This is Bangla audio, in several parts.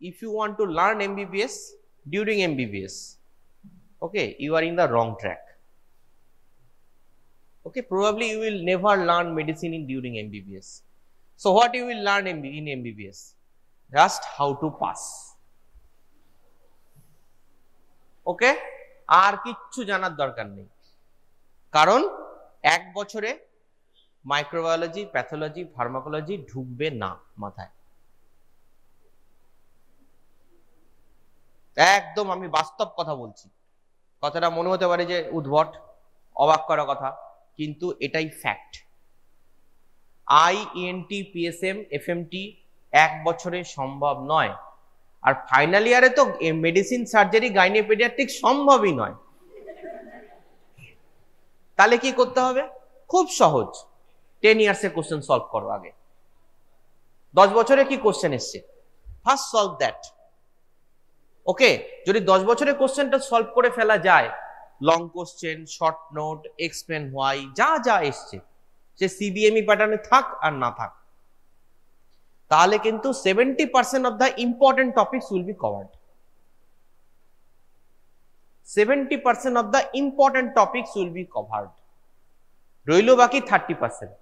if you want to learn MBBS during MBBS, okay, you are in the wrong track. Okay, probably you will never learn medicine in during MBBS. So what you will learn in MBBS? Just how to pass. ওকে আর কিচ্ছু জানার দরকার নেই কারণ এক বছরে মাইক্রোবায়োলজি প্যাথোলজি ফার্মাকোলজি ঢুকবে না মাথায় একদম আমি বাস্তব কথা বলছি কথাটা মনে হতে পারে যে উদ্ভট অবাক করা কথা কিন্তু এটাই ফ্যাক্ট আই ইএনটি পিএসএম টি এক বছরে সম্ভব নয় আর ফাইনাল ইয়ারে তো মেডিসিন সার্জারি গাইনেপেডিয়াট্রিক সম্ভবই নয় তাহলে কি করতে হবে খুব সহজ টেন ইয়ার্সের কোশ্চেন সলভ করো আগে দশ বছরে কি কোশ্চেন এসছে ফার্স্ট সলভ দ্যাট ওকে যদি দশ বছরের কোশ্চেনটা সলভ করে ফেলা যায় long question short note explain why যা যা এসছে সে সিবিএমই প্যাটার্নে থাক আর না থাক তাহলে কিন্তু seventy percent of the important topics will be covered seventy percent of the important topics will be covered রইল বাকি থার্টি পার্সেন্ট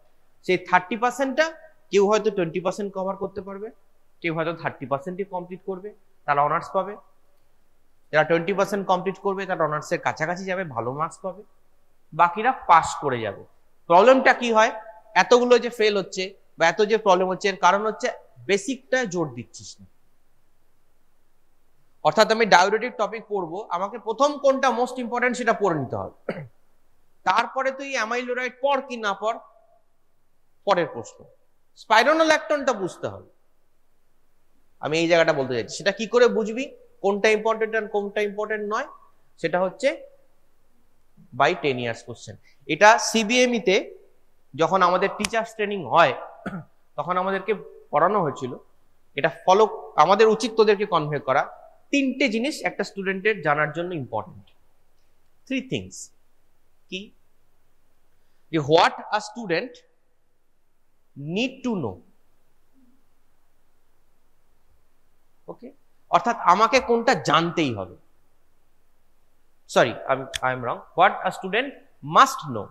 সেই থার্টি পার্সেন্টটা কেউ হয়তো টোয়েন্টি পার্সেন্ট কভার করতে পারবে কেউ হয়তো থার্টি পার্সেন্টই কমপ্লিট করবে তারা অনার্স পাবে যারা টোয়েন্টি পার্সেন্ট কমপ্লিট করবে তারা অনার্সের কাছাকাছি যাবে ভালো মার্কস পাবে বাকিরা পাস করে যাবে প্রবলেমটা কি হয় এতগুলো যে ফেল হচ্ছে বা এত যে প্রবলেম হচ্ছে এর কারণ হচ্ছে বেসিকটা জোর দিচ্ছিস না অর্থাৎ আমি ডায়োরেটিক টপিক পড়বো আমাকে প্রথম কোনটা মোস্ট ইম্পর্টেন্ট সেটা পড়ে নিতে হবে তারপরে তুই অ্যামাইলোরাইড পর কি না পর পরের প্রশ্ন স্পাইরোনোল্যাকটনটা বুঝতে হবে আমি এই জায়গাটা বলতে চাইছি সেটা কি করে বুঝবি কোনটা ইম্পর্টেন্ট আর কোনটা ইম্পর্টেন্ট নয় সেটা হচ্ছে বাই টেন ইয়ার্স কোশ্চেন এটা সিবিএমইতে e যখন আমাদের টিচার্স ট্রেনিং হয় তখন আমাদেরকে পড়ানো হয়েছিল এটা ফলো আমাদের উচিত তোদেরকে কনভে করা তিনটে জিনিস একটা স্টুডেন্টের জানার জন্য ইম্পর্টেন্ট থ্রি থিংস কি যে what a student need to know okay অর্থাৎ আমাকে কোনটা জানতেই হবে sorry I am wrong what a student must know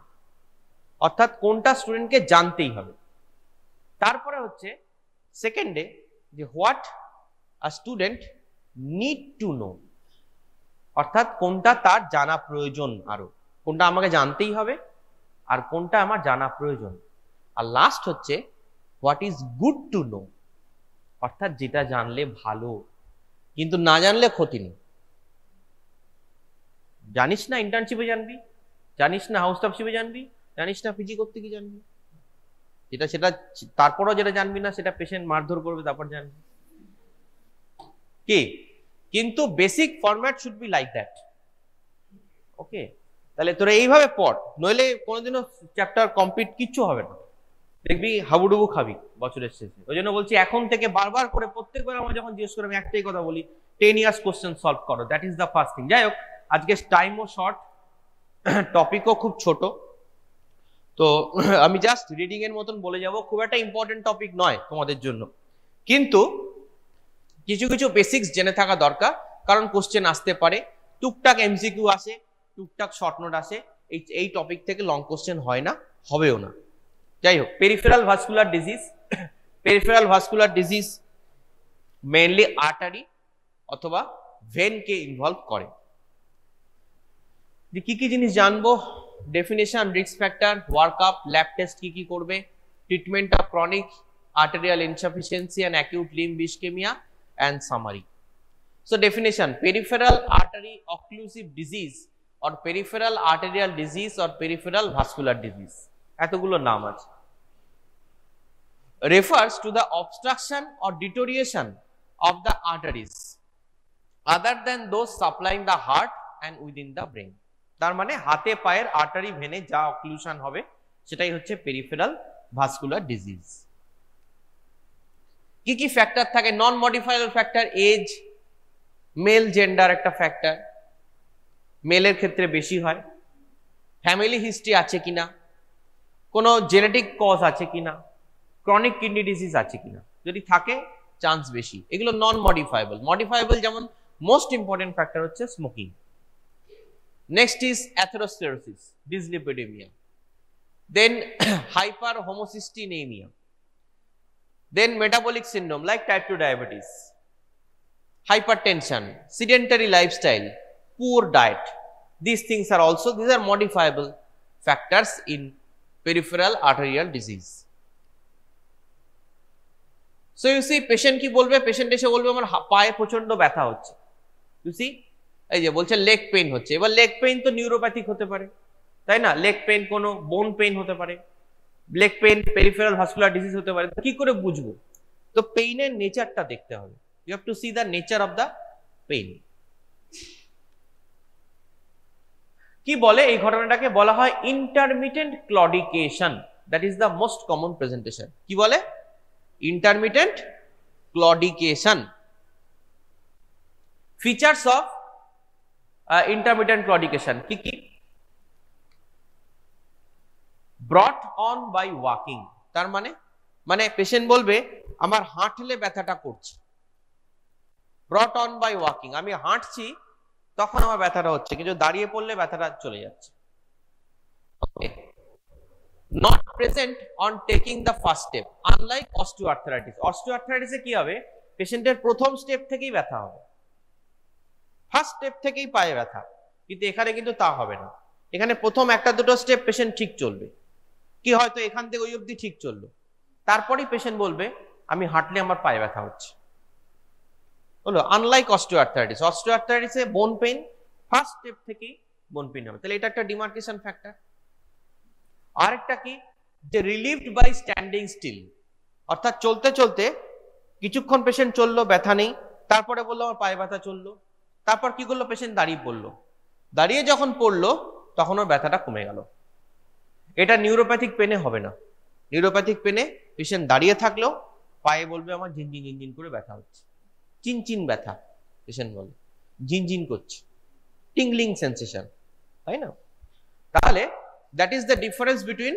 অর্থাৎ কোনটা স্টুডেন্টকে জানতেই হবে তারপরে হচ্ছে সেকেন্ডে যে what a student need to know অর্থাৎ কোনটা তার জানা প্রয়োজন আরো কোনটা আমাকে জানতেই হবে আর কোনটা আমার জানা প্রয়োজন আর লাস্ট হচ্ছে what is good to know অর্থাৎ যেটা জানলে ভালো কিন্তু না জানলে ক্ষতি নেই জানিস না ইন্টার্নশিপে জানবি জানিস না হাউস টাফশিপে জানবি জানিস না পিজি করতে কি জানবি যেটা সেটা তারপরও যেটা জানবি না সেটা পেশেন্ট মারধর করবে তারপর জানবি কি কিন্তু basic format should be like that okay তাহলে তোরা এইভাবে পড় নইলে কোনোদিনও চ্যাপ্টার কমপ্লিট কিচ্ছু হবে না দেখবি হাবুডুবু খাবি বছরের শেষে ওই জন্য বলছি এখন থেকে বারবার করে প্রত্যেকবার আমরা যখন জিজ্ঞেস করি আমি একটাই কথা বলি টেন ইয়ার্স কোশ্চেন সলভ করো that is the first thing যাই হোক আজকে টাইমও শর্ট টপিকও খুব ছোট তো আমি জাস্ট রিডিং এর মতন বলে যাব খুব একটা ইম্পর্টেন্ট টপিক নয় তোমাদের জন্য কিন্তু কিছু কিছু বেসিক্স জেনে থাকা দরকার কারণ কোশ্চেন আসতে পারে টুকটাক এমসিকিউ আসে টুকটাক শর্ট নোট আসে এই এই টপিক থেকে লং কোশ্চেন হয় না হবেও না যাই হোক peripheral vascular disease peripheral vascular disease mainly artery অথবা ভেনকে ইনভলভ করে কি কি জিনিস জানবো ডেফিনেশন রিক্স ফ্যাক্টর ওয়ার্কআপ ল্যাব টেস্ট কি কি করবে treatment of chronic arterial insufficiency and acute limb ischaemia and summary so definition peripheral artery occlusive disease or peripheral arterial disease or peripheral vascular disease এতগুলো নাম আছে refers to the obstruction or deterioration of the arteries other than those supplying the heart and within the brain তার মানে হাতে পায়ের আর্টারি ভেনে যা অক্লুশন হবে সেটাই হচ্ছে পেরিফেরাল ভাস্কুলার ডিজিজ কি কি ফ্যাক্টর থাকে non modifiable factor age male gender একটা ফ্যাক্টর মেলের ক্ষেত্রে বেশি হয় ফ্যামিলি হিস্ট্রি আছে কিনা কোনো জেনেটিক কজ আছে কিনা ক্রনিক কিডনি ডিজিজ আছে কিনা যদি থাকে চান্স বেশি এগুলো নন মডিফাইবল মডিফাইবল যেমন মোস্ট ইম্পর্টেন্ট ফ্যাক্টর হচ্ছে smoking next is atherosclerosis dyslipidaemia then hyperhomocysteinaemia then metabolic syndrome like type two diabetes tension sedentary lifestyle poor diet this things are also this are modifiable factors in peripheral arterial disease so you see patient কি বলবে পেশেন্ট এসে বলবে আমার পায়ে প্রচন্ড ব্যথা হচ্ছে ইউ সি এই যে বলছে লেগ পেইন হচ্ছে এবার লেগ পেইন তো নিউরোপ্যাথিক হতে পারে তাই না লেগ পেইন কোনো বোন পেইন হতে পারে leg pain peripheral vascular disease হতে পারে কি করে বুঝবো তো পেইনের নেচারটা দেখতে হবে you have to see the nature of the pain কি বলে এই ঘটনাটাকে বলা হয় intermittent claudication that is the most common presentation কি বলে intermittent claudication. Features of uh, intermittent claudication. Kiki. Brought on by walking. তার মানে মানে পেশেন্ট বলবে আমার হাঁটলে ব্যথাটা করছে ব্রট অন বাই ওয়াকিং আমি হাঁটছি তখন আমার ব্যথাটা হচ্ছে কিন্তু দাঁড়িয়ে পড়লে ব্যথাটা চলে যাচ্ছে ওকে not present on taking the first step unlike osteoarthritis osteoarthritis এ কি হবে পেশেন্টের প্রথম স্টেপ থেকেই ব্যথা হবে ফার্স্ট স্টেপ থেকেই পায়ে ব্যথা কিন্তু এখানে কিন্তু তা হবে না এখানে প্রথম একটা দুটো স্টেপ পেশেন্ট ঠিক চলবে কি হয়তো এখান থেকে ওই অবধি ঠিক চললো তারপরেই পেশেন্ট বলবে আমি হাঁটলে আমার পায়ে ব্যথা হচ্ছে হলো আনলাইক অস্টিওআর্থারাইটিস অস্টিওআর্থারাইটিসে বোন পেন ফার্স্ট স্টেপ থেকেই বোন পেন হবে তাহলে এটা একটা ডিমার্কেশন ফ্যাক্টর আরেকটা কি যে রিলিভড বাই স্ট্যান্ডিং স্টিল অর্থাৎ চলতে চলতে কিছুক্ষণ পেশেন্ট চললো ব্যথা নেই তারপরে বললো আমার পায়ে ব্যথা চললো তারপর কি করলো পেশেন্ট দাঁড়িয়ে পড়লো দাঁড়িয়ে যখন পড়লো তখন ওর ব্যথাটা কমে গেল এটা নিউরোপ্যাথিক পেনে হবে না নিউরোপ্যাথিক পেনে পেশেন্ট দাঁড়িয়ে থাকলেও পায়ে বলবে আমার ঝিনঝিন ঝিনঝিন করে ব্যথা হচ্ছে চিনচিন ব্যথা পেশেন্ট বলে ঝিনঝিন করছে টিংলিং সেন্সেশন তাই না তাহলে That is the difference between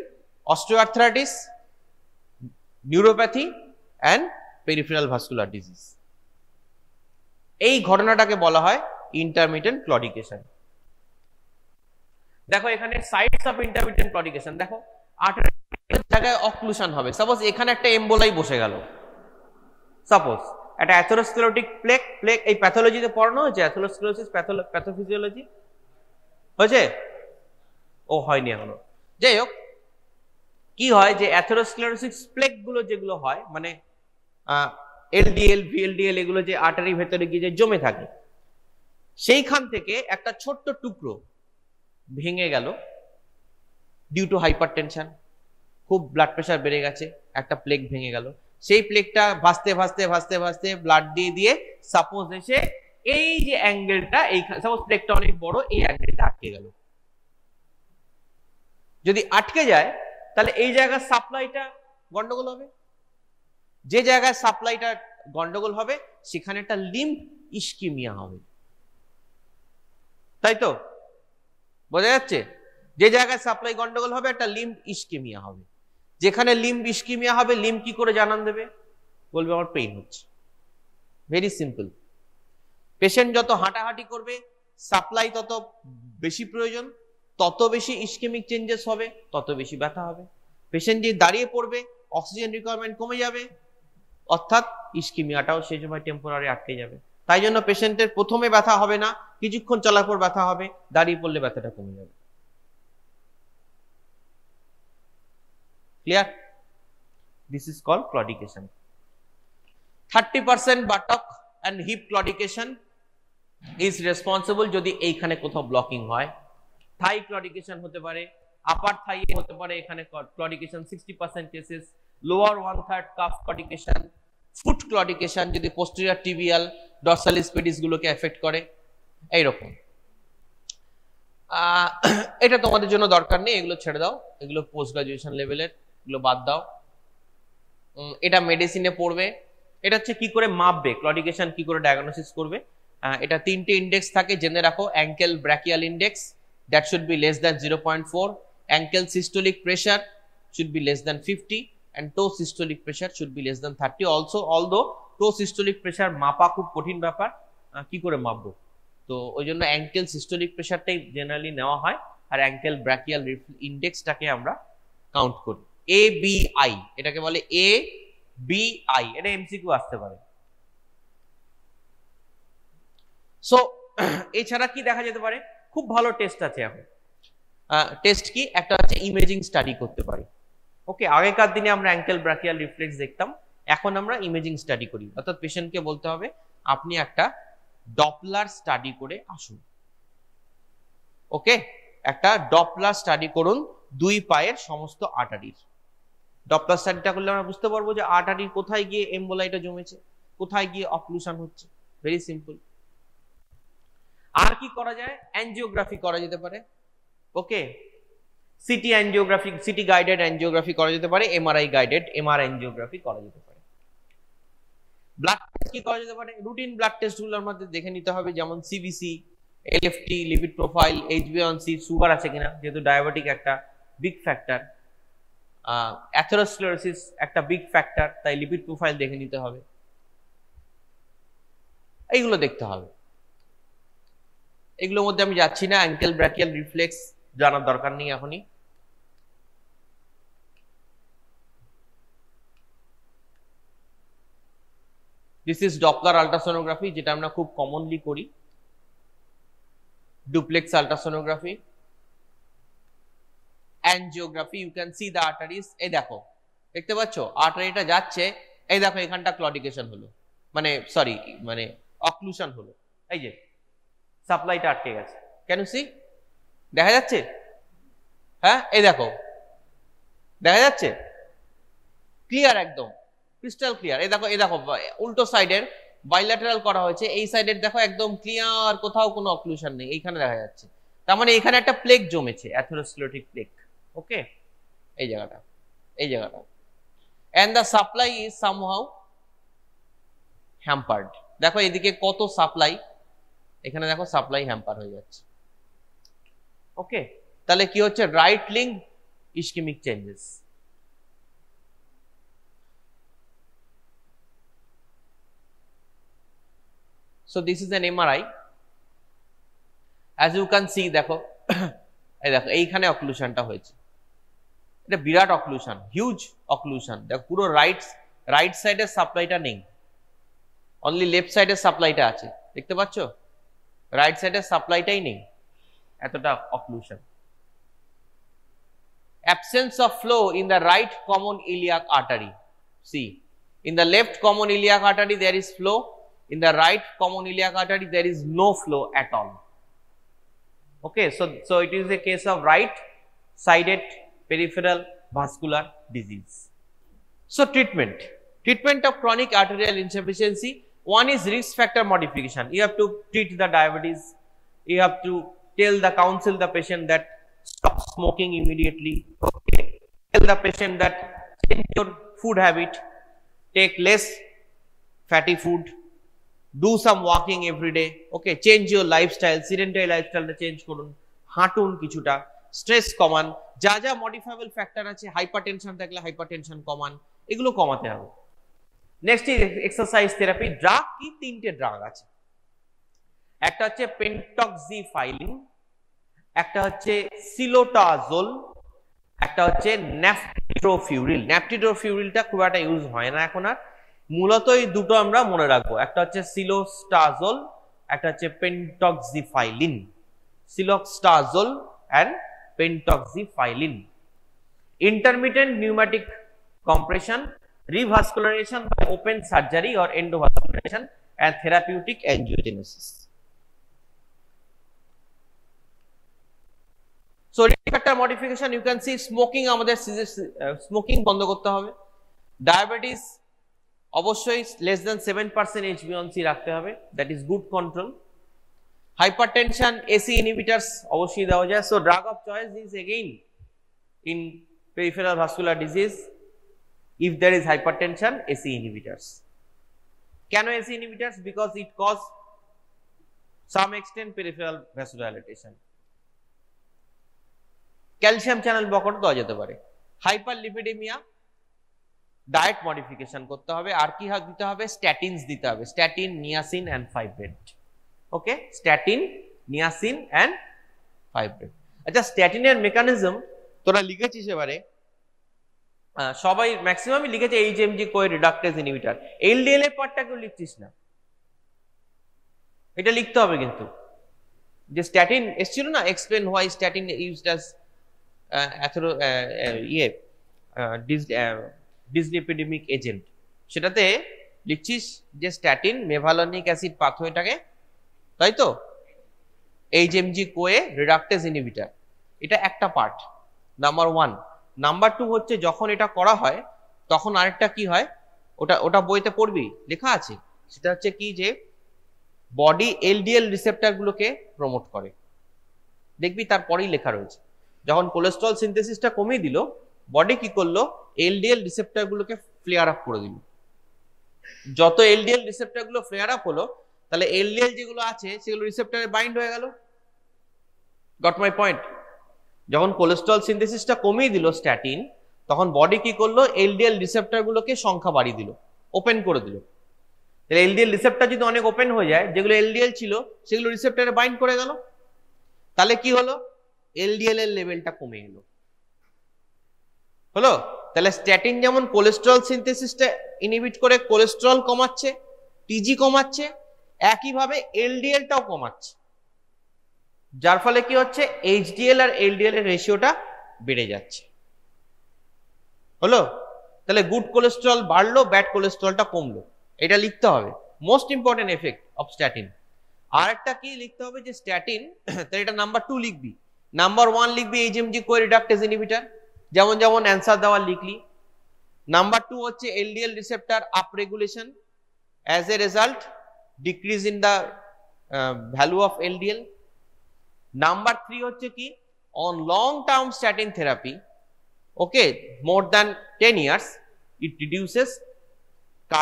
osteoarthritis, neuropathy and peripheral vascular disease এই ঘটনাটাকে বলা হয় ইন্টারমিডিয়েন্ট ক্লডিকেশন দেখো এখানে সাইডস অফ ইন্টারমিডিয়েন্ট ক্লডিকেশন দেখো আর্টারির জায়গায় অক্লুশন হবে সাপোজ এখানে একটা এম্বোলাই বসে গেল সাপোজ একটা অ্যাথোরোস্কেলোটিক প্লেক প্লেক এই প্যাথোলজিতে পড়ানো হয়েছে অ্যাথোরোস্কেলোসিস প্যাথোফিজিওলজি হয়েছে ও হয়নি এখনো যাই হোক কি হয় যে প্লেক গুলো যেগুলো হয় মানে এলডিএল ভিএলডিএল এগুলো যে আটারি ভেতরে গিয়ে যে জমে থাকে সেইখান থেকে একটা ছোট্ট টুকরো ভেঙে গেল ডিউ টু হাইপার টেনশন খুব ব্লাড প্রেশার বেড়ে গেছে একটা প্লেক ভেঙে গেল সেই প্লেকটা ভাসতে ভাসতে ভাসতে ভাসতে ব্লাড দিয়ে দিয়ে সাপোজ এসে এই যে অ্যাঙ্গেলটা এই সাপোজ প্লেকটা অনেক বড় এই অ্যাঙ্গেলটা আটকে গেল যদি আটকে যায় তাহলে এই জায়গার সাপ্লাইটা গন্ডগোল হবে যে জায়গায় সাপ্লাইটা গন্ডগোল হবে সেখানে একটা লিম্প ইস্কিমিয়া হবে তাই তো বোঝা যাচ্ছে যে জায়গায় সাপ্লাই গন্ডগোল হবে একটা লিম্ব ইস্কিমিয়া হবে যেখানে লিম্ব ইস্কিমিয়া হবে লিম্ব কি করে জানান দেবে বলবে আমার পেইন হচ্ছে ভেরি সিম্পল পেশেন্ট যত হাঁটাহাঁটি করবে সাপ্লাই তত বেশি প্রয়োজন তত বেশি ইস্কেমিক চেঞ্জেস হবে তত বেশি ব্যথা হবে পেশেন্ট যে দাঁড়িয়ে পড়বে অক্সিজেন রিকোয়ারমেন্ট কমে যাবে অর্থাৎ ইস্কিমিয়াটাও সেই সময় টেম্পোরারি আটকে যাবে তাই জন্য পেশেন্টের প্রথমে ব্যথা হবে না কিছুক্ষণ চলার পর ব্যথা হবে দাঁড়িয়ে পড়লে ব্যথাটা কমে যাবে clear this is call claudication thirty percent buttock and hip claudication is responsible যদি এইখানে কোথাও ব্লকিং হয় থাই ক্লডিকেশন হতে পারে আপার থাই হতে পারে এখানে claudication sixty percent cases lower one third calf claudication foot claudication যদি পোস্টেরিয়ার টিবিয়াল ডর্সাল স্পেডিসগুলোকে এফেক্ট করে এইরকম এটা তোমাদের জন্য দরকার নেই এগুলো ছেড়ে দাও এগুলো পোস্ট গ্রাজুয়েশন লেভেলের এগুলো বাদ দাও এটা মেডিসিনে পড়বে এটা হচ্ছে কি করে মাপবে ক্লডিকেশন কি করে ডায়াগনোসিস করবে এটা তিনটে ইন্ডেক্স থাকে জেনে রাখো ankle brachial index that should be less than 0.4 ankle systolic pressure should be less than 50 and toe systolic pressure should be less than 30 also although toe systolic pressure mapa মাপা খুব কঠিন ব্যাপার কি করে মাপবো তো ওই জন্য অ্যাঙ্কেল সিস্টোলিক প্রেশারটাই জেনারেলি নেওয়া হয় আর অ্যাঙ্কেল ব্র্যাকিয়াল ইন্ডেক্সটাকে আমরা কাউন্ট করি এ বি আই এটাকে বলে এ বি আই এটা এমসিকিউ আসতে পারে সো এছাড়া কি দেখা যেতে পারে খুব ভালো টেস্ট আছে এখন টেস্ট কি একটা হচ্ছে ইমেজিং স্টাডি করতে পারি ওকে আগেকার দিনে আমরা অ্যাঙ্কেল ব্রাকিয়াল রিফ্লেক্স দেখতাম এখন আমরা ইমেজিং স্টাডি করি অর্থাৎ পেশেন্টকে বলতে হবে আপনি একটা ডপলার স্টাডি করে আসুন ওকে একটা ডপলার স্টাডি করুন দুই পায়ের সমস্ত আটারির ডপলার স্টাডিটা করলে আমরা বুঝতে পারবো যে আটারির কোথায় গিয়ে এম্বোলাইটা জমেছে কোথায় গিয়ে অপলুশন হচ্ছে ভেরি সিম্পল আর কি করা যায় অ্যাঞ্জিওগ্রাফি করা যেতে পারে okay CT angiography CT guided angiography করা যেতে পারে এমআরআই গাইডেড এমআর অ্যানজিওগ্রাফি করা যেতে পারে ব্লাড টেস্ট কি করা যেতে পারে রুটিন ব্লাড গুলোর মধ্যে দেখে নিতে হবে যেমন সিবিসি এলএফটি লিপিড প্রোফাইল এইচবিওয়ানসি সুগার আছে কিনা যেহেতু ডায়াবেটিক একটা বিগ ফ্যাক্টর অ্যাথেরোস্ক্লেরোসিস একটা বিগ ফ্যাক্টর তাই লিপিড প্রোফাইল দেখে নিতে হবে এইগুলো দেখতে হবে এগুলোর মধ্যে আমি যাচ্ছি না অ্যাঙ্কেল ব্র্যাকিয়াল রিফ্লেক্স জানার দরকার নেই এখনই দিস ইজ ডপলার আলট্রাসোনোগ্রাফি যেটা আমরা খুব কমনলি করি duplex ultrasonography angiography you can see the arteries এই দেখো দেখতে পাচ্ছ আর্টারিটা যাচ্ছে এই দেখো এখানটা ক্লডিকেশন হলো মানে সরি মানে অক্লুশন হলো এই যে সাপ্লাইটা আটকে গেছে কেন সি দেখা যাচ্ছে হ্যাঁ এই দেখো দেখা যাচ্ছে ক্লিয়ার একদম ক্রিস্টাল ক্লিয়ার এই দেখো এই দেখো উল্টো সাইডের বাইল্যাটারাল করা হয়েছে এই সাইডের দেখো একদম ক্লিয়ার কোথাও কোনো অক্লুশন নেই এইখানে দেখা যাচ্ছে তার মানে এখানে একটা প্লেক জমেছে অ্যাথেরোস্লোটিক প্লেক ওকে এই জায়গাটা এই জায়গাটা and the supply is somehow hampered দেখো এদিকে কত সাপ্লাই এখানে দেখো সাপ্লাই হ্যাম্পার হয়ে যাচ্ছে ওকে তাহলে কি হচ্ছে right limb ischaemic changes so this is an MRI as you can see দেখো এই দেখো এইখানে অকলুশনটা হয়েছে এটা বিরাট অকলুশন হিউজ অকলুশন দেখো পুরো রাইট রাইট সাইডের সাপ্লাইটা নেই অনলি লেফট সাইডের সাপ্লাইটা আছে দেখতে পাচ্ছ right রাইট সাইডের সাপ্লাইটাই নেই এতটা occlusion absence of flow in the right common iliac artery see in the left common iliac artery there is flow in the right common iliac artery there is no flow at all okay so so it is a case of right sided peripheral vascular disease so treatment treatment of chronic arterial insufficiency one is risk factor modification. You have to treat the diabetes. You have to tell the counsel the patient that stop smoking immediately. Okay. Tell the patient that change your food habit. Take less fatty food. Do some walking every day. Okay. Change your lifestyle. Sedentary lifestyle change করুন. হাঁটুন কিছুটা স্ট্রেস কমান যা যা মডিফাইবল ফ্যাক্টর আছে হাইপারটেনশন থাকলে Hypertension কমান এগুলো কমাতে হবে next is exercise therapy drug কি তিনটে ড্রাগ আছে একটা হচ্ছে পেন্টক্সি ফাইলিং একটা হচ্ছে সিলোটাজোল একটা হচ্ছে ন্যাফটিড্রোফিউরিল ন্যাফটিড্রোফিউরিলটা খুব একটা ইউজ হয় না এখন আর মূলত এই দুটো আমরা মনে রাখবো একটা হচ্ছে সিলোস্টাজোল একটা হচ্ছে ফাইলিন সিলোস্টাজোল অ্যান্ড ফাইলিন intermittent pneumatic compression revascularization by open surgery or endovascularization and therapeutic angiogenesis. So, factor modification you can see smoking আমাদের smoking বন্ধ করতে হবে diabetes অবশ্যই less than 7% HbA1c রাখতে হবে that is good control hypertension AC inhibitors অবশ্যই দেওয়া যায় so drug of choice is again in peripheral vascular disease if there is hypertension ACE inhibitors. Can ACE inhibitors? Because it cause some extent peripheral vasodilatation. Calcium channel blocker দেওয়া যেতে পারে হাইপারলিপিডেমিয়া ডায়েট মডিফিকেশন করতে হবে আর কি দিতে হবে স্ট্যাটিনস দিতে হবে statin niacin and fibrate okay statin niacin and fibrate আচ্ছা স্ট্যাটিনের মেকানিজম তোরা লিখেছিস এবারে সবাই ম্যাক্সিমামই লিখেছে H M G CoA reductase D LDL এর পার্টটা কেউ লিখছিস না এটা লিখতে হবে কিন্তু যে স্ট্যাটিন এসছিল না explain why statin used as athero ইয়ে ডিসলিপিডেমিক এজেন্ট সেটাতে লিখছিস যে স্ট্যাটিন মেভালনিক অ্যাসিড পাথওয়েটাকে তাই তো H M G CoA reductase inhibitor এটা একটা part number one number two হচ্ছে যখন এটা করা হয় তখন আরেকটা কি হয় ওটা ওটা বইতে পড়বি লেখা আছে সেটা হচ্ছে কি যে বডি এলডিএল রিসেপ্টারগুলোকে প্রমোট করে দেখবি তারপরেই লেখা রয়েছে যখন কোলেস্ট্রল সিনথেসিসটা কমিয়ে দিল বডি কি করলো এলডিএল রিসেপ্টারগুলোকে ফ্লেয়ার আপ করে দিল যত এলডিএল রিসেপ্টারগুলো ফ্লেয়ার আপ হলো তাহলে এলডিএল যেগুলো আছে সেগুলো রিসেপ্টারে বাইন্ড হয়ে গেল গট মাই পয়েন্ট যখন কোলেস্ট্রল সিনথেসিসটা কমিয়ে দিল স্ট্যাটিন তখন বডি কি করলো এলডিএল রিসেপ্টারগুলোকে সংখ্যা বাড়িয়ে দিল ওপেন করে দিল তাহলে এলডিএল রিসেপ্টার যদি অনেক ওপেন হয়ে যায় যেগুলো এলডিএল ছিল সেগুলো রিসেপ্টারে বাইন্ড করে গেল তাহলে কি হলো এলডিএল এর লেভেলটা কমে গেল হলো তাহলে স্ট্যাটিন যেমন কোলেস্ট্রল সিনথেসিসটা ইনহিবিট করে কোলেস্ট্রল কমাচ্ছে টিজি কমাচ্ছে একইভাবে এলডিএলটাও কমাচ্ছে যার ফলে কি হচ্ছে এইচডিএল আর এলডিএল এর রেশিওটা বেড়ে যাচ্ছে হলো তাহলে গুড কোলেস্ট্রল বাড়লো ব্যাড কোলেস্ট্রলটা কমলো এটা লিখতে হবে most important effect of statin আর একটা কি লিখতে হবে যে স্ট্যাটিন তাহলে এটা নাম্বার টু লিখবি নাম্বার ওয়ান লিখবি H M G CoA reductase inhibitor যেমন যেমন অ্যান্সার দেওয়া লিখলি নাম্বার টু হচ্ছে LDL receptor up regulation as a result decrease in the value of LDL number three হচ্ছে কি on long term statin therapy okay more than ten years it reduces risk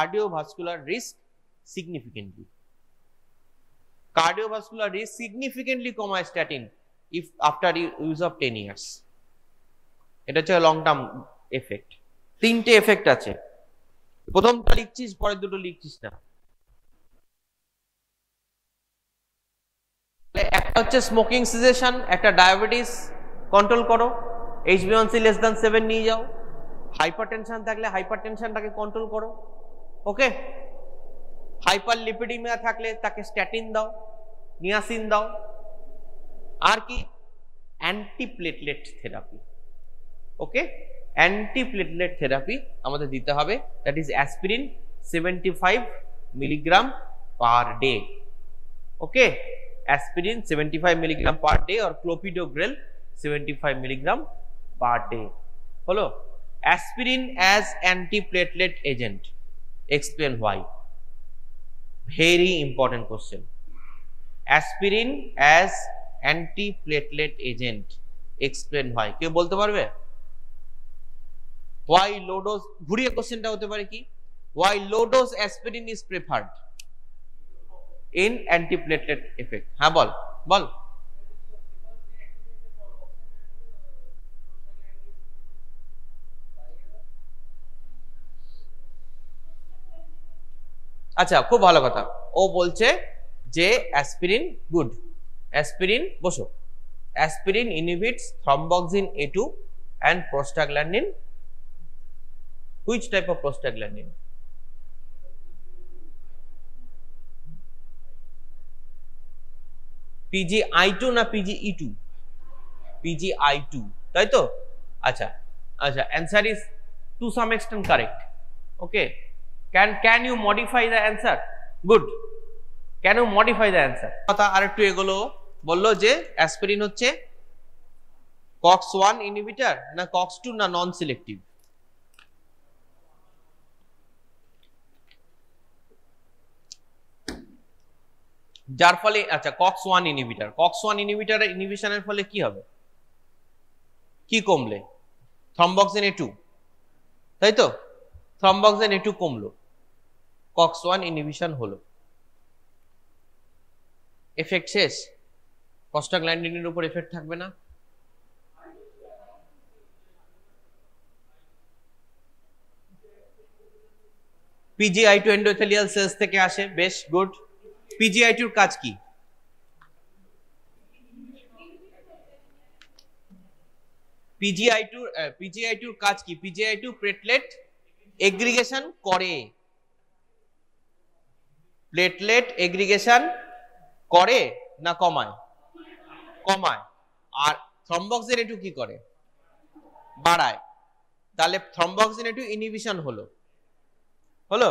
significantly significantly. Cardiovascular risk significantly কমায় statin if after use of ten years এটা হচ্ছে লং টার্ম এফেক্ট তিনটে এফেক্ট আছে প্রথমটা লিখছিস পরের দুটো লিখছিস না একটা হচ্ছে স্মোকিং সিজেশন একটা ডায়াবেটিস কন্ট্রোল করো এইচবিওয়ানসি লেস দ্যান সেভেন নিয়ে যাও হাইপার টেনশান থাকলে হাইপার টেনশানটাকে কন্ট্রোল করো ওকে হাইপার লিপিডিমিয়া থাকলে তাকে স্ট্যাটিন দাও নিয়াসিন দাও আর কি antiplatelet therapy okay antiplatelet therapy আমাদের দিতে হবে that is aspirin seventy five milligram per day okay aspirin 75 milligram per day or clopidogrel 75 milligram per day follow aspirin as antiplatelet agent explain why very important question aspirin as antiplatelet agent explain why কেউ বলতে পারবে why low dose ঘুরিয়ে কোশ্চেনটা হতে পারে কি why low dose aspirin is preferred in antiplatelet effect হ্যাঁ বল বল আচ্ছা খুব ভালো কথা ও বলছে যে অ্যাসপিরিন গুড অ্যাসপিরিন বসো aspirin inhibits thromboxane A two and prostaglandin which type of prostaglandin PG I two না PG E two PG I two তাই তো আচ্ছা আচ্ছা answer is to some extent correct okay can can you modify the answer good can you modify the answer কথা আরেকটু এগোলো বললো যে অ্যাসপিরিন হচ্ছে কক্স ওয়ান ইনহিবিটার না কক্স টু না নন সিলেক্টিভ যার ফলে আচ্ছা cox one inhibitor cox one inhibitor ইনিভিশনের ফলে কি হবে কি কমলে থ্রম্বক্সেন এ টু তাই তো থ্রম্বক্সেন এ টু কমলো কক্স ওয়ান ইনিভিশন হলো এফেক্ট শেষ কস্টাগ্ল্যান্ডিনের উপর এফেক্ট থাকবে না পিজিআই টু এন্ডোথেলিয়াল সেলস থেকে আসে বেশ গুড পিজিআইটির কাজ কি পিজিআই টুর কাজ কি পিজিআই প্লেটলেট এগ্রিগেশন করে প্লেটলেট এগ্রিগেশন করে না কমায় কমায় আর থ্রম্বক্সিন এটু কি করে বাড়ায় তাহলে থ্রম্বক্সিন এটু ইনহিবিশন হলো হলো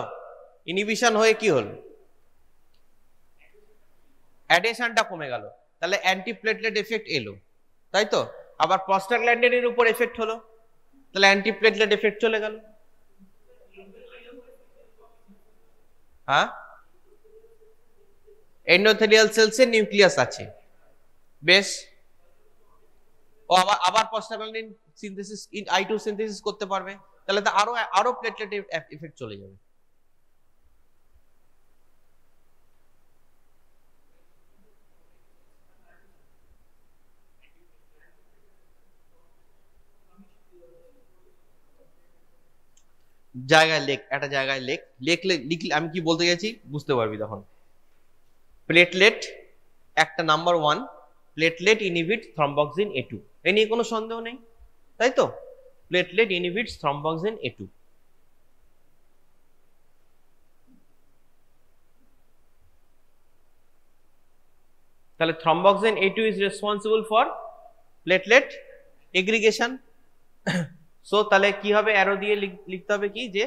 ইনহিবিশন হয়ে কি হলো অ্যাডেশনটা কমে গেল তাহলে অ্যান্টিপ্লেটলেট এফেক্ট এলো তাই তো আবার প্রস্টাগ্ল্যান্ডিনের উপর এফেক্ট হলো তাহলে অ্যান্টিপ্লেটলেট এফেক্ট চলে গেল হ্যাঁ এন্ডোথেলিয়াল সেলসে নিউক্লিয়াস আছে বেশ ও আবার আবার prostaglandin synthesis I two synthesis করতে পারবে তাহলে তো আরো আরো প্লেটলেট এফেক্ট চলে যাবে জায়গায় লেখ একটা জায়গায় লেখ লেখলে লিখলে আমি কি বলতে গেছি বুঝতে পারবি তখন প্লেটলেট একটা number one platelet inhibit thromboxane A two এ নিয়ে কোনো সন্দেহ নেই তাই তো platelet inhibit thromboxane A two তাহলে thromboxane A two is responsible for platelet aggregation so তাহলে কি হবে অ্যারো দিয়ে লিখতে হবে কি যে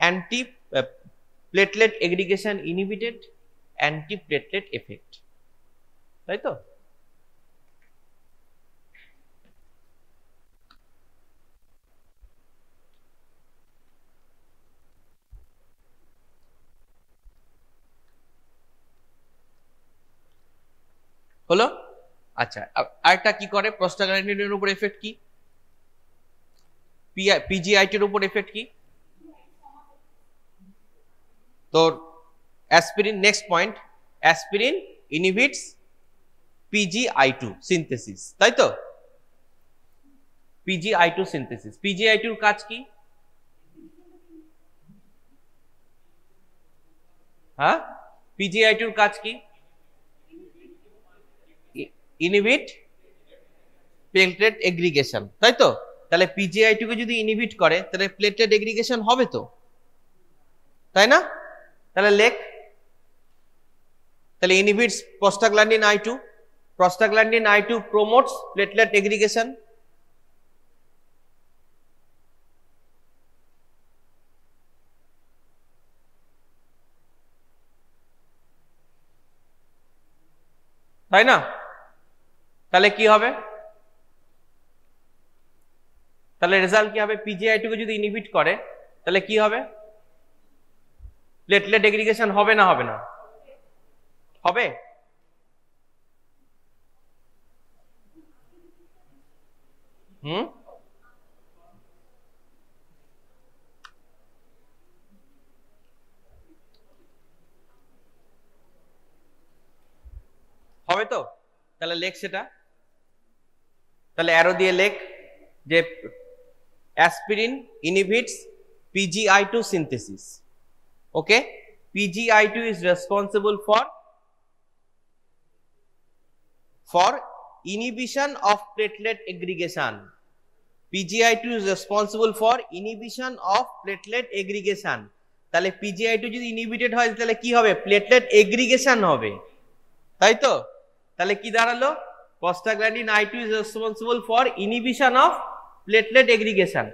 anti platelet aggregation inhibited anti platelet effect তাই তো হলো আচ্ছা আরেকটা কি করে প্রস্টাগ্ল্যান্ডিনের উপর এফেক্ট কি পিজিআইটির উপর এফেক্ট কি তোর aspirin next point aspirin inhibits PGI two synthesis তাই তো পিজিআই টু সিনথেসিস পিজিআই টুর কাজ কি হ্যাঁ পিজিআই টুর কাজ কি ইনহিবিট পেলট্রেট এগ্রিগেশন তাই তো তাহলে পিজিআই টুকে যদি ইনহিবিট করে তাহলে প্লেটলেট এগ্রিগেশন হবে তো তাই না তাহলে লেক তাহলে inhibits prostaglandin I two I two promotes platelet aggregation তাই না তাহলে কি হবে তাহলে রেজাল্ট কি হবে পিজিআইটিকে যদি ইনহিবিট করে তাহলে কি হবে প্লেটলেট এগ্রিগেশন হবে না হবে না হবে হুম হবে তো তাহলে লেখ সেটা তাহলে অ্যারো দিয়ে লেখ যে aspirin inhibits PGI two synthesis okay PGI two is responsible for for inhibition of platelet aggregation PGI two is responsible for inhibition of platelet aggregation তাহলে পিজিআই টু যদি ইনিবিটেড হয় তাহলে কি হবে প্লেটলেট এগ্রিগেশন হবে তাই তো তাহলে কি দাঁড়ালো prostaglandin I two is responsible for inhibition of platelet aggregation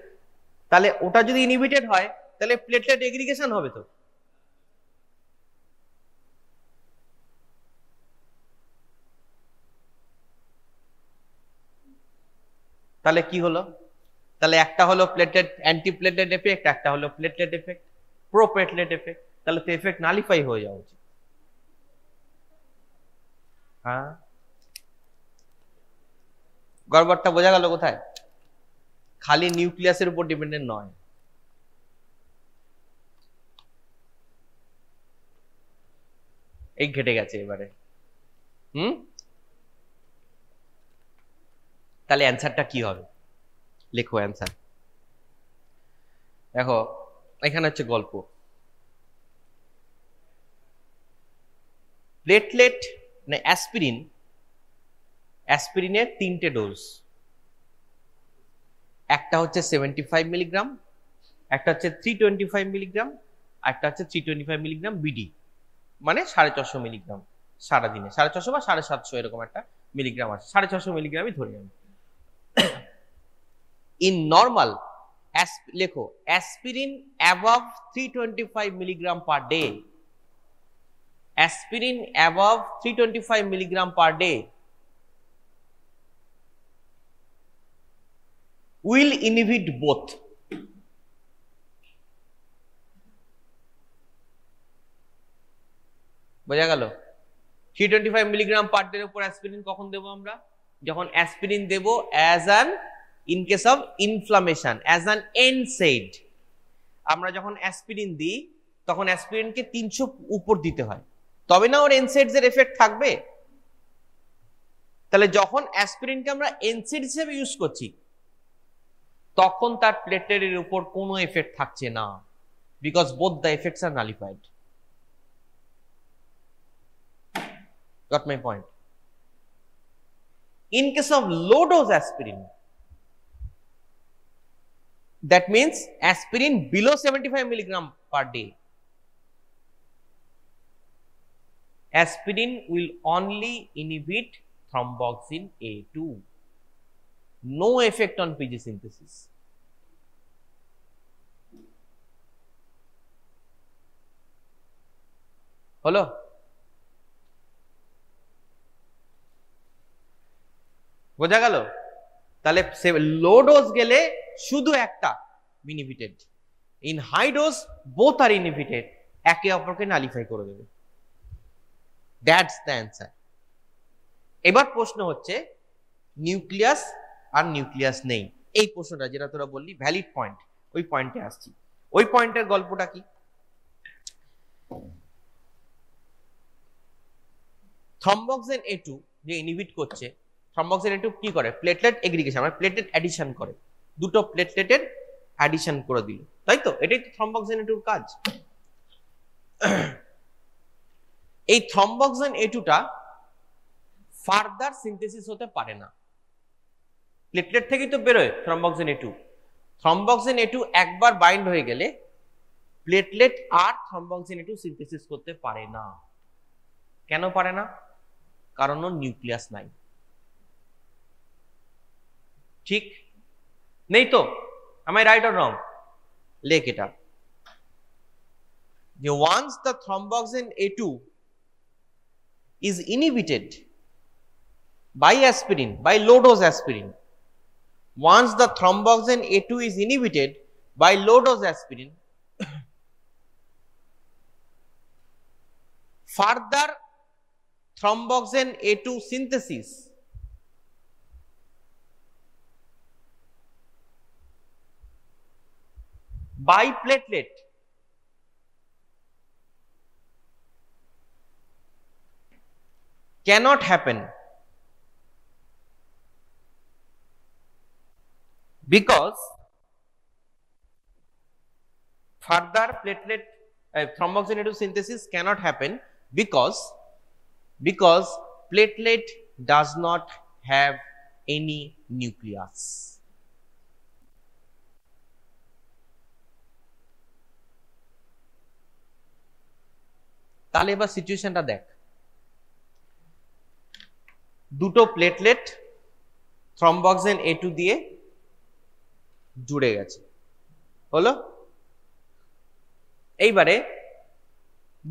তাহলে ওটা যদি ইনহিবিটেড হয় তাহলে প্লেটলেট এগ্রিগেশন হবে তো তাহলে কি হলো তাহলে একটা হলো প্লেটলেট অ্যান্টি প্লেটলেট এফেক্ট একটা হলো platelet effect pro platelet effect তাহলে তো এফেক্ট নালিফাই হয়ে যাওয়া উচিত হ্যাঁ গড়বড়টা বোঝা গেল কোথায় খালি নিউক্লিয়াসের উপর ডিপেন্ডেন্ট নয় এই ঘেটে গেছে এবারে হুম তাহলে অ্যান্সারটা কি হবে লেখো অ্যান্সার দেখো এখানে হচ্ছে গল্প প্লেটলেট মানে অ্যাসপিরিন অ্যাসপিরিনের তিনটে ডোজ একটা হচ্ছে সেভেন্টি ফাইভ মিলিগ্রাম একটা হচ্ছে থ্রি টোয়েন্টি ফাইভ মিলিগ্রাম একটা হচ্ছে three twenty five milligram BD মানে সাড়ে ছশো মিলিগ্রাম সারাদিনে সাড়ে ছশো বা সাড়ে সাতশো এরকম একটা মিলিগ্রাম আছে সাড়ে ছশো মিলিগ্রামই ধরে নেবে ইন নর্মাল লেখো aspirin above three twenty five milligram per day aspirin above three twenty five milligram per day will inhibit both বোঝা গেল three twenty five milligram per ডের উপর অ্যাসপিরিন কখন দেবো আমরা যখন অ্যাসপিরিন দেবো as an in case of inflammation as an NSAID আমরা যখন অ্যাসপিরিন দিই তখন অ্যাসপিরিনকে তিনশো উপর দিতে হয় তবে না ওর এনসেডস এর এফেক্ট থাকবে তাহলে যখন অ্যাসপিরিনকে আমরা এনসেড হিসেবে ইউজ করছি তখন তার প্লেটের উপর কোনো এফেক্ট থাকছে না because both the effects are nullified got my point in case of low dose aspirin that means aspirin below 75 milligram per day aspirin will only inhibit thromboxin A2 no effect on PG synthesis. Hello? বোঝা গেল তাহলে লো ডোজ গেলে শুধু একটা in in high dose both are inhibited একে অপরকে নালিফাই করে দেবে দ্যাটস দ্য অ্যান্সার এবার প্রশ্ন হচ্ছে নিউক্লিয়াস আর নিউক্লিয়াস নেই এই প্রশ্নটা যেটা তোরা বললি ভ্যালিড পয়েন্ট ওই পয়েন্টে আসছি ওই পয়েন্টের গল্পটা কি থ্রম্বক্সেন এ টু যে ইনহিবিট করছে থ্রম্বক্সেন এ টু কি করে প্লেটলেট এগ্রিগেশন মানে প্লেটলেট অ্যাডিশন করে দুটো প্লেটলেটের অ্যাডিশন করে দিল তাই তো এটাই তো থ্রম্বক্সেন এ টুর কাজ এই থ্রম্বক্সেন এ টুটা ফার্দার সিনথেসিস হতে পারে না প্লেটলেট থেকেই তো বেরোয় thromboxane A two thromboxane A two একবার বাইন্ড হয়ে গেলে প্লেটলেট আর থ্রম্বক্সিন এ টু সিনথেসিস করতে পারে না কেন পারে না কারণ ওর নিউক্লিয়াস নাই ঠিক নেই তো আমি রাইট অর রং লেখ এটা যে once the thromboxane A2 is is by aspirin by by low dose aspirin Once the thromboxane A2 is inhibited by low dose aspirin, further thromboxane A2 synthesis by platelet cannot happen because further platelet uh, thromboxylative synthesis cannot happen because because platelet does not have any nucleus. তাহলে এবার সিচুয়েশনটা দেখ দুটো প্লেটলেট থ্রম্বক্সেন এ টু দিয়ে জুড়ে গেছে হলো এইবারে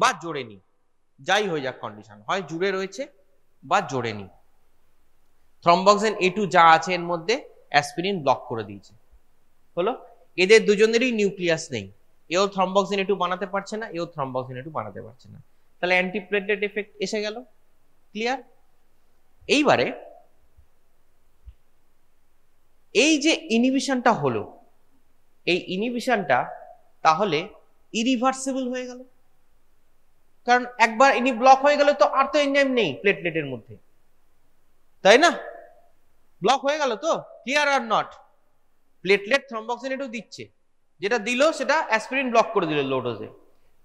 বা জোড়েনি যাই হয়ে যাক কন্ডিশন হয় জুড়ে রয়েছে বা জোড়েনি থ্রম্বক্সেন এ টু যা আছে এর মধ্যে অ্যাসপিরিন ব্লক করে দিয়েছে হলো এদের দুজনেরই নিউক্লিয়াস নেই এও থ্রম্বক্সেন এটু বানাতে পারছে না এও থ্রম্বক্সেন এটু বানাতে পারছে না তাহলে অ্যান্টিপ্লেটলেট এফেক্ট এসে গেল ক্লিয়ার এইবারে এই যে ইনিভিশনটা হলো এই ইনিভিশনটা তাহলে ইরিভার্সেবল হয়ে গেল কারণ একবার ইনি ব্লক হয়ে গেল তো আর তো এনজাইম নেই প্লেটলেটের মধ্যে তাই না ব্লক হয়ে গেল তো ক্লিয়ার আর নট প্লেটলেট থ্রম্বক্সিনেটও দিচ্ছে যেটা দিল সেটা অ্যাসপিরিন ব্লক করে দিল লোডোজে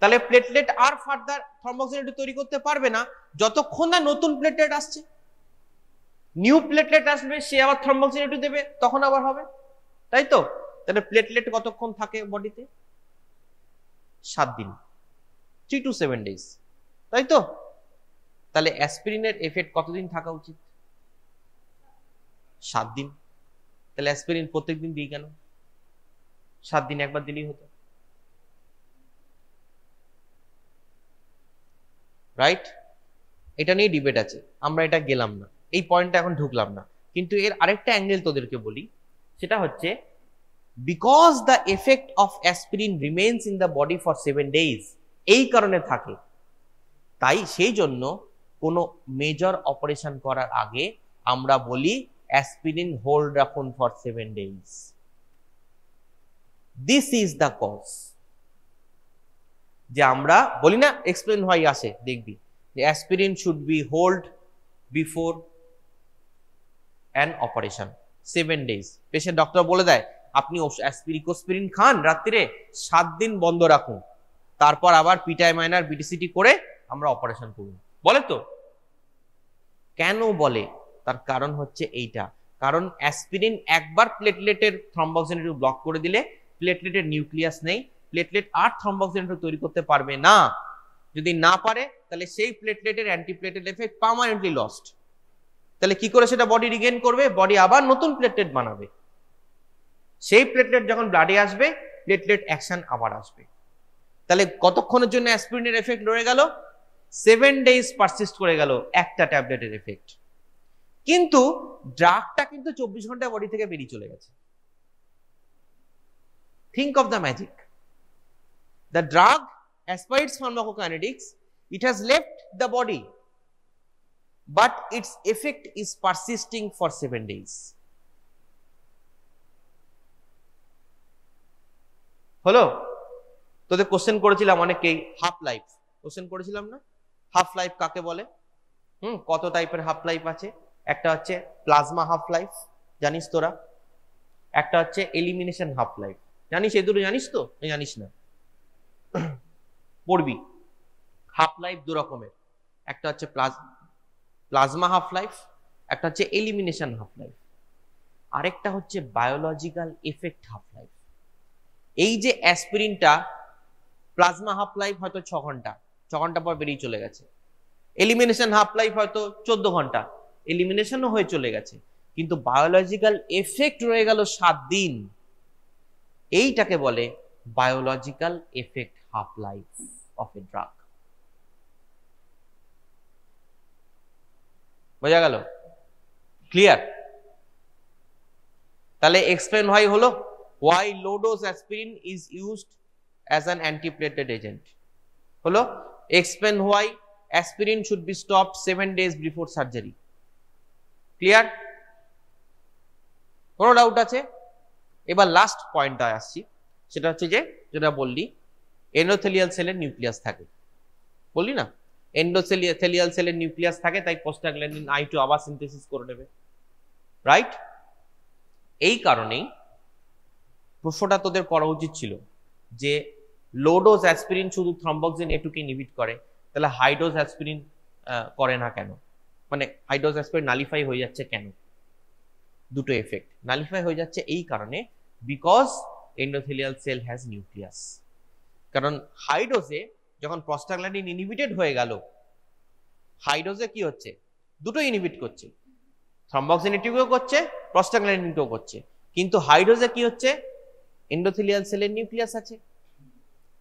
তাহলে প্লেটলেট আর ফার্দার থ্রম্বক্সিনেটও তৈরি করতে পারবে না যতক্ষণ না নতুন প্লেটলেট আসছে নিউ প্লেটলেট আসবে সে আবার একটু দেবে তখন আবার হবে তাই তো তাহলে প্লেটলেট কতক্ষণ থাকে বডিতে সাত দিন থ্রি টু সেভেন ডেজ তাই তো তাহলে অ্যাসপিরিনের এফেক্ট কতদিন থাকা উচিত সাত দিন তাহলে অ্যাসপিরিন প্রত্যেকদিন দিয়ে দিই কেন সাত দিন একবার দিলেই হতো রাইট এটা নিয়ে ডিবেট আছে আমরা এটা গেলাম না এই পয়েন্টটা এখন ঢুকলাম না কিন্তু এর আরেকটা অ্যাঙ্গেল তোদেরকে বলি সেটা হচ্ছে because the effect of aspirin remains in the body for seven days এই কারণে থাকে তাই সেই জন্য কোনো মেজর অপারেশন করার আগে আমরা বলি অ্যাসপিরিন হোল্ড রাখুন for seven days this is the cause যে আমরা বলি না এক্সপ্লেন হয় আসে দেখবি যে aspirin should be hold before an operation seven days patient doctor বলে দেয় আপনি অ্যাসপিরিকোস্পিরিন খান রাত্রিরে সাত দিন বন্ধ রাখুন তারপর আবার পিটাই মাইনার বিটিসিটি করে আমরা অপারেশন করুন বলে তো কেন বলে তার কারণ হচ্ছে এইটা কারণ অ্যাসপিরিন একবার প্লেটলেটের থ্রম্বক্সিনেটু ব্লক করে দিলে প্লেটলেটের নিউক্লিয়াস নেই প্লেটলেট আর থ্রম্বক্সিনেটু তৈরি করতে পারবে না যদি না পারে তাহলে সেই প্লেটলেটের অ্যান্টিপ্লেটেড এফেক্ট পার্মানেন্টলি লস্ট তাহলে কি করে সেটা বডি রিগেন করবে বডি আবার নতুন প্লেটলেট বানাবে সেই প্লেটলেট যখন ব্লাডে আসবে প্লেটলেট অ্যাকশন আবার আসবে তাহলে কতক্ষণের জন্য অ্যাসপিরিনের এফেক্ট রয়ে গেল সেভেন ডেজ পারসিস্ট করে গেল একটা ট্যাবলেটের এফেক্ট কিন্তু ড্রাগটা কিন্তু চব্বিশ ঘন্টা বডি থেকে বেরিয়ে চলে গেছে think of the magic the drug অ্যাসপাইডস pharmacokinetics, it has left the body but its effect is persisting for seven days. হলো তোদের কোশ্চেন করেছিলাম অনেকেই হাফ লাইফ কোশ্চেন করেছিলাম না হাফ লাইফ কাকে বলে হুম কত টাইপের হাফ লাইফ আছে একটা হচ্ছে প্লাজমা হাফ লাইফ জানিস তোরা একটা হচ্ছে এলিমিনেশন হাফ লাইফ জানিস এই দুটো জানিস তো জানিস না পড়বি হাফ লাইফ দু রকমের একটা হচ্ছে প্লাজমা প্লাজমা হাফ লাইফ একটা হচ্ছে এলিমিনেশন হাফ লাইফ আরেকটা হচ্ছে বায়োলজিক্যাল এফেক্ট হাফ লাইফ এই যে অ্যাসপিরিনটা প্লাজমা হাফ লাইফ হয়তো ছ ঘন্টা ছ ঘন্টা পর বেরিয়ে চলে গেছে এলিমিনেশন হাফ লাইফ হয়তো চোদ্দ ঘন্টা এলিমিনেশনও হয়ে চলে গেছে কিন্তু বায়োলজিক্যাল এফেক্ট রয়ে গেল সাত দিন এইটাকে বলে biological effect half life of a drug বোঝা গেল ক্লিয়ার তাহলে এক্সপ্লেন হয় হলো why low dose aspirin is used as an antiplatelet agent হলো explain why aspirin should be stop seven days before surgery clear কোনো ডাউট আছে এবার লাস্ট পয়েন্টটায় আসছি সেটা হচ্ছে যে যেটা বললি এনোথেলিয়াল সেলের নিউক্লিয়াস থাকে বললি না এন্ডোথেলিয়াল সেলের নিউক্লিয়াস থাকে তাই পোস্টাগ্ল্যান্ডিন আই টু আবার সিনথেসিস করে নেবে রাইট এই কারণেই প্রশ্নটা তোদের করা উচিত ছিল যে লোডোস অ্যাসপিরিন শুধু থ্রম্বক্সিন এটুকে ইনহিবিট করে তাহলে হাইডোস অ্যাসপিরিন করে না কেন মানে হাই অ্যাসপিরিন নালিফাই হয়ে যাচ্ছে কেন দুটো এফেক্ট নালিফাই হয়ে যাচ্ছে এই কারণে because endothelial cell has nucleus কারণ হাই যখন প্রস্টাগ্ল্যান্ডিন ইনহিবিটেড হয়ে গেল হাইডোজে কি হচ্ছে দুটো ইনহিবিট করছে থ্রম্বক্সিনেটিভও করছে প্রস্টাগ্ল্যান্ডিনকেও করছে কিন্তু হাইডোজে কি হচ্ছে এন্ডোথিলিয়াল সেলের নিউক্লিয়াস আছে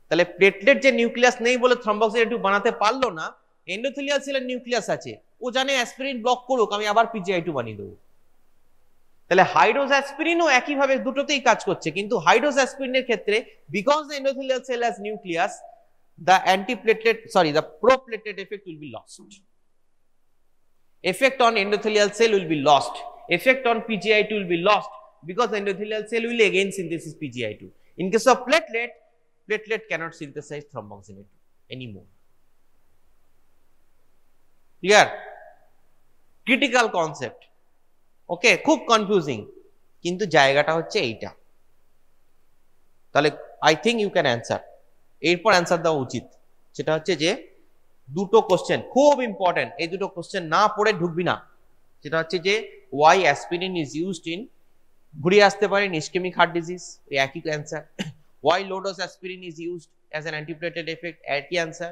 তাহলে প্লেটলেট যে নিউক্লিয়াস নেই বলে থ্রম্বক্সিনেটিভ বানাতে পারলো না এন্ডোথিলিয়াল সেলের নিউক্লিয়াস আছে ও জানে অ্যাসপিরিন ব্লক করুক আমি আবার পিজিআই টু বানিয়ে দেবো তাহলে হাইড্রোজ অ্যাসপিরিনও একইভাবে দুটোতেই কাজ করছে কিন্তু হাইড্রোজ অ্যাসপিরিনের ক্ষেত্রে because the endothelial cell as nucleus the antiplatelet, sorry, the proplatelet effect will be lost. Effect on endothelial cell will be lost. Effect on PGI2 will be lost because endothelial cell will again synthesize PGI2. In case of platelet, platelet cannot synthesize thromboxanate anymore. Clear? Critical concept. Okay, cook confusing. কিন্তু জায়গাটা হচ্ছে এইটা I think you can answer. এরপর অ্যান্সার দেওয়া উচিত সেটা হচ্ছে যে দুটো কোশ্চেন খুব ইম্পর্টেন্ট এই দুটো কোশ্চেন না পড়ে ঢুকবি না সেটা হচ্ছে যে why aspirin is used in ঘুরিয়ে আসতে পারে নিষ্কেমিক হার্ট ডিজিজ ওই একই answer why low dose aspirin is used as an antiplatelet effect একই answer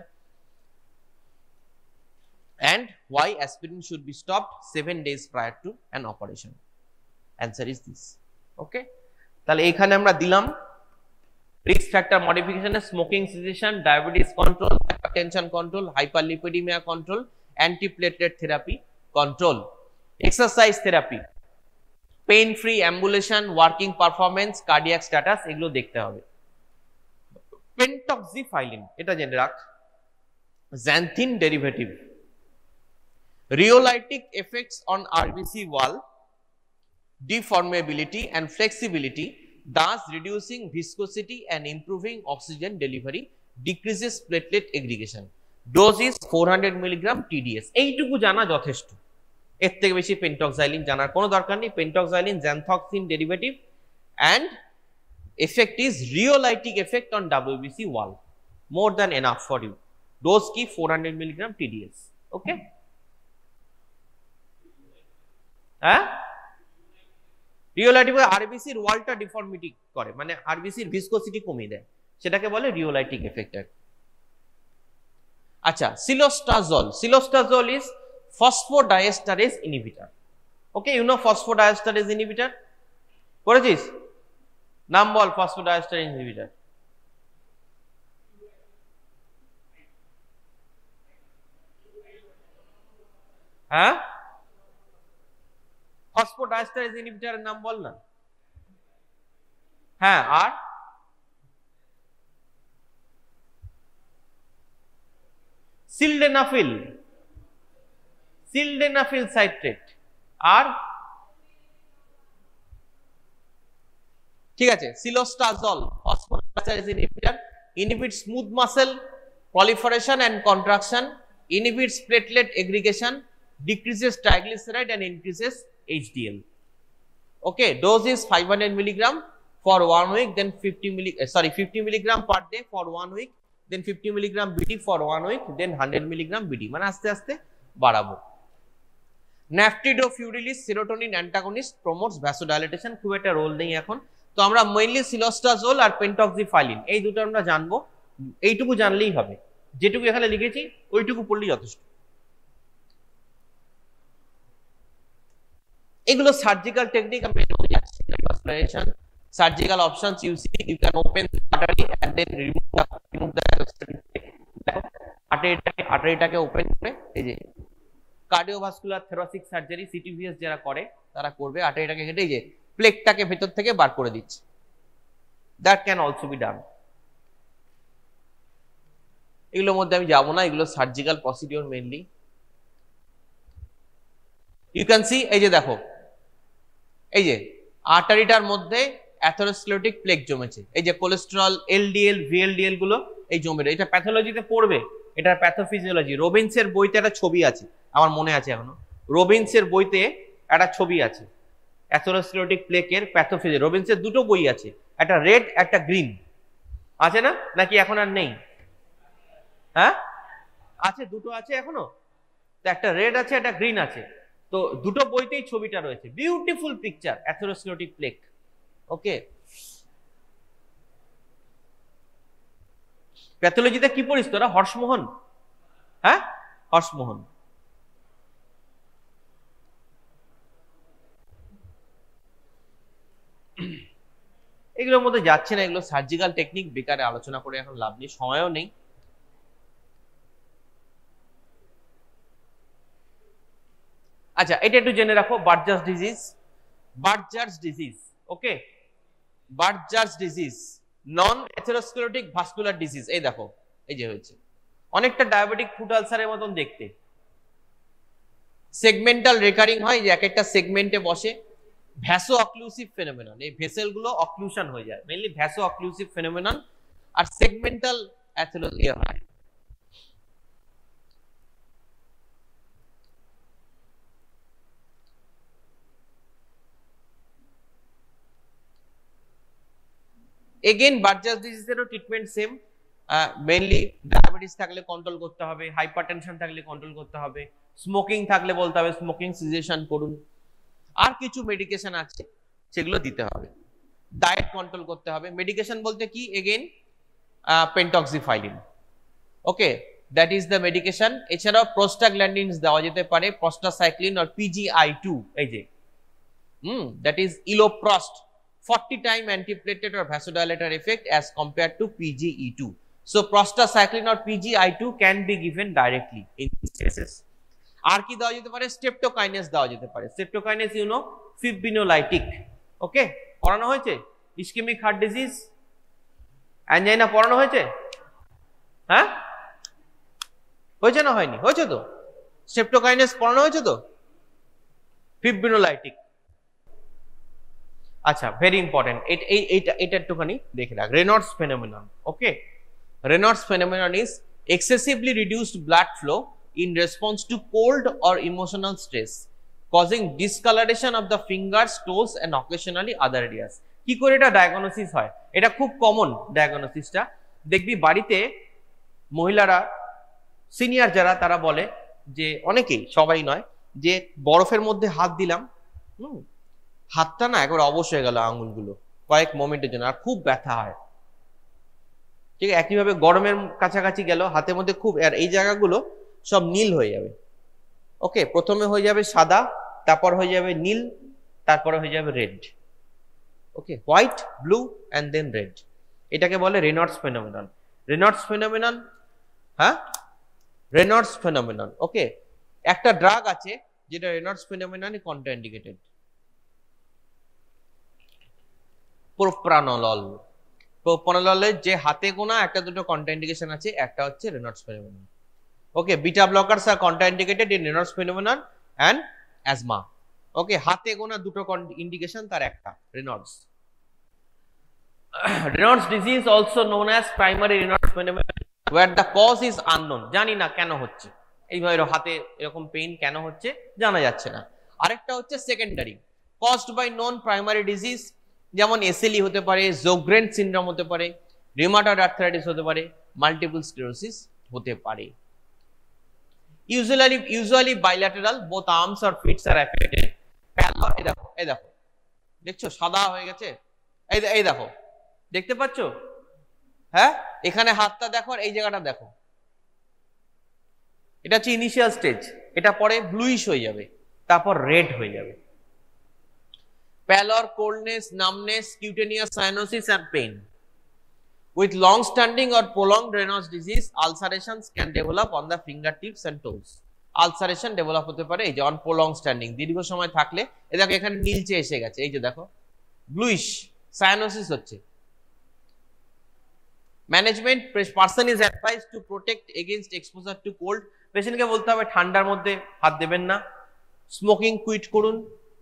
and why aspirin should be stopped seven days prior to an operation answer is this okay তাহলে এখানে আমরা দিলাম রিস্ক ফ্যাক্টর মডিফিকেশনে smoking cessation diabetes control tension control hyperlipidaemia control antiplatelet therapy control exercise therapy pain free ambulation working performance cardiac status এগুলো দেখতে হবে পেন্টক্সিফাইলিন এটা জেনে রাখ xanthine derivative rheolytic effects on RBC wall deformability and flexibility thus reducing viscosity and improving oxygen delivery, decreases platelet aggregation. Dose is 400 milligram TDS. এইটুকু জানা যথেষ্ট এর থেকে বেশি পেন্টক্সাইলিন জানার কোনো দরকার নেই pentoxifylline xanthine derivative and effect is rheolytic effect on WBC wall more than enough for you dose ki 400 milligram TDS okay huh? Rheolytic আরবিসির ওয়ালটা ডিফর্মিটি করে মানে আরবিসির ভিসকোসিটি কমিয়ে দেয় সেটাকে বলে রিওলাইটিক এফেক্ট আচ্ছা cilostazol cilostazol is phosphodiesterase inhibitor okay you know phosphodiesterase inhibitor করেছিস নাম বল ফসফোডায়েস্টার ইনহিবিটর হ্যাঁ ফসফোডাইস্টারেজ ইনহিবিটারের নাম বল না হ্যাঁ আর সিলডেনাফিল সিলডেনাফিল সাইট্রেট আর ঠিক আছে cilostazol phosphodiesterase inhibitor inhibit smooth muscle proliferation and contraction, inhibits platelet aggregation, decreases triglyceride and increases HDL. Okay, dose is 500 milligram for one week, then 50 milli, uh, sorry, 50 milligram per day for one week, then 50 milligram BD for one week, then 100 milligram BD. মানে আস্তে আস্তে বাড়াবো naftidrofuryl is serotonin antagonist promotes vasodilatation খুব একটা রোল নেই এখন তো আমরা মেইনলি সিলোস্টাজোল আর পেন্টক্সিফাইলিন এই দুটো আমরা জানবো এইটুকু জানলেই হবে যেটুকু এখানে লিখেছি ওইটুকু পড়লেই যথেষ্ট এগুলো সার্জিক্যাল টেকনিক আমি explanation surgical options you see you can open the artery and then remove the remove the আর্টারিটাকে আর্টারিটাকে ওপেন করে এই যে কার্ডিওভাস্কুলার থেরাসিক সার্জারি সিটিভিএস যারা করে তারা করবে আর্টারিটাকে হেঁটে যে প্লেকটাকে ভেতর থেকে বার করে দিচ্ছে that can also be done এগুলোর মধ্যে আমি যাবো না এগুলো surgical procedure mainly you can see এই যে দেখো এই যে আর্টারিটার মধ্যে অ্যাথোরোস্ক্লেরোটিক প্লেক জমেছে এই যে কোলেস্টেরল এলডিএল ভিএলডিএল গুলো এই জমে এটা প্যাথোলজিতে পড়বে এটা প্যাথোফিজিওলজি রবিন্সের বইতে একটা ছবি আছে আমার মনে আছে এখনো রবিন্সের বইতে একটা ছবি আছে অ্যাথোরোস্ক্লেরোটিক প্লেকের প্যাথোফিজি রবিন্সের দুটো বই আছে একটা রেড একটা গ্রিন আছে না নাকি এখন আর নেই হ্যাঁ আছে দুটো আছে এখনো তো একটা রেড আছে একটা গ্রিন আছে তো দুটো বইতেই ছবিটা রয়েছে beautiful picture atherosclerotic plaque okay প্যাথোলজিতে কি পড়িস তোরা হর্ষমোহন হ্যাঁ হর্ষমোহন এগুলোর মধ্যে যাচ্ছে না এগুলো সার্জিক্যাল টেকনিক বেকারে আলোচনা করে এখন লাভ নেই সময়ও নেই আচ্ছা এটা একটু জেনে রাখো Buerger's disease Buerger's disease okay Buerger's disease non atherosclerotic vascular disease এই দেখো এই যে হয়েছে অনেকটা ডায়াবেটিক ফুট আলসারের মতন দেখতে সেগমেন্টাল রেকারিং হয় যে এক একটা সেগমেন্টে বসে ভ্যাসো অক্লুসিভ ফেনোমেনন এই ভেসেল গুলো অক্লুশন হয়ে যায় মেইনলি ভ্যাসো অক্লুসিভ ফেনোমেনন আর সেগমেন্টাল অ্যাথেরোলিয়া হয় এগেন বার্জাস ডিজিজেরও ট্রিটমেন্ট সেম মেনলি ডায়াবেটিস থাকলে কন্ট্রোল করতে হবে হাইপারটেনশন থাকলে কন্ট্রোল করতে হবে স্মোকিং থাকলে বলতে হবে স্মোকিং সিজেশন করুন আর কিছু মেডিকেশন আছে সেগুলো দিতে হবে ডায়েট কন্ট্রোল করতে হবে মেডিকেশন বলতে কি again pentoxifylline okay that is the medication এছাড়াও প্রোস্টাগ্ল্যান্ডিনস দেওয়া যেতে পারে প্রস্টাসাইক্লিন আর পিজিআই টু এই যে hmm that is iloprost 40 time antiplatelet or vasodilator effect as compared to PGE2. So prostacyclin or PGI2 can be given directly in these cases. আর কি দেওয়া যেতে পারে স্টেপটোকাইনেস দেওয়া যেতে পারে স্টেপটোকাইনেস ইউ নো ফিবরিনোলাইটিক ওকে পড়ানো হয়েছে ইসকেমিক হার্ট ডিজিজ অ্যাঞ্জাইনা পড়ানো হয়েছে হ্যাঁ হয়েছে না হয়নি হয়েছে তো স্টেপটোকাইনেস পড়ানো হয়েছে তো ফিবরিনোলাইটিক আচ্ছা ভেরি ইম্পর্টেন্ট এই এইটা এটা একটুখানি দেখে রাখ Raynaud's phenomenon okay Raynaud's phenomenon is excessively reduced blood flow in response to cold or emotional stress causing discolouration of the finger toes and occasionally other areas কি করে এটা ডায়াগনোসিস হয় এটা খুব কমন ডায়াগনোসিসটা দেখবি বাড়িতে মহিলারা সিনিয়র যারা তারা বলে যে অনেকেই সবাই নয় যে বরফের মধ্যে হাত দিলাম হুম হাতটা না একবার অবশ হয়ে গেল আঙুলগুলো কয়েক মোমেন্টের জন্য আর খুব ব্যথা হয় ঠিক আছে একইভাবে গরমের কাছাকাছি গেল হাতের মধ্যে খুব আর এই জায়গাগুলো সব নীল হয়ে যাবে ওকে প্রথমে হয়ে যাবে সাদা তারপর হয়ে যাবে নীল তারপরে হয়ে যাবে red okay white blue and then red এটাকে বলে রেনর্ডস ফেনোমিনন রেনর্ডস ফেনোমিনন হ্যাঁ রেনর্ডস ফেনোমিনন ওকে একটা ড্রাগ আছে যেটা রেনর্ডস ফেনোমিনন কন্ট্রাইন্ডিকেটেড প্রোপ্রানোলল প্রোপ্রানোললের যে হাতে গোনা একটা দুটো কন্ট্রাইন্ডিকেশন আছে একটা হচ্ছে Raynaud's phenomenon okay beta blockers are contraindicated in Raynaud's phenomenon and asthma okay হাতে গোনা দুটো ইন্ডিকেশন তার একটা Raynaud's Raynaud's disease also known as primary Raynaud's phenomenon where the cause is unknown জানি না কেন হচ্ছে এইভাবে হাতে এরকম পেইন কেন হচ্ছে জানা যাচ্ছে না আরেকটা হচ্ছে secondary caused by non primary disease যেমন এসএলই e হতে পারে জোগ্রেন সিন্ড্রোম হতে পারে রিমাটার আর্থারাইটিস হতে পারে মাল্টিপল স্ক্লেরোসিস হতে পারে usually usually bilateral both arms are feet are affected এই দেখো এই দেখো দেখছো সাদা হয়ে গেছে এই এই দেখো দেখতে পাচ্ছ হ্যাঁ এখানে হাতটা দেখো আর এই জায়গাটা দেখো এটা হচ্ছে ইনিশিয়াল স্টেজ এটা পরে ব্লুইশ হয়ে যাবে তারপর রেড হয়ে যাবে pallor, coldness, numbness, cutaneous cyanosis and pain. With long-standing or prolonged Raynaud's disease, ulcerations can develop on the fingertips and toes. Ulceration develop হতে পারে এই যে on prolonged standing দীর্ঘ সময় থাকলে এ দেখো এখানে নীলচে এসে গেছে এই যে দেখো bluish cyanosis হচ্ছে person is advised to protect against exposure to cold. Patient পেশেন্টকে বলতে হবে ঠান্ডার মধ্যে হাত দেবেন না স্মোকিং কুইট করুন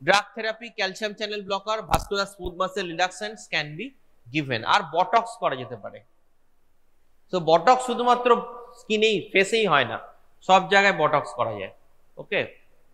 drug therapy calcium channel blocker vascular smooth muscle reductions can be given আর বটক্স করা যেতে পারে সো বটক্স শুধুমাত্র স্কিনেই ফেসেই হয় না সব জায়গায় বটক্স করা যায় ওকে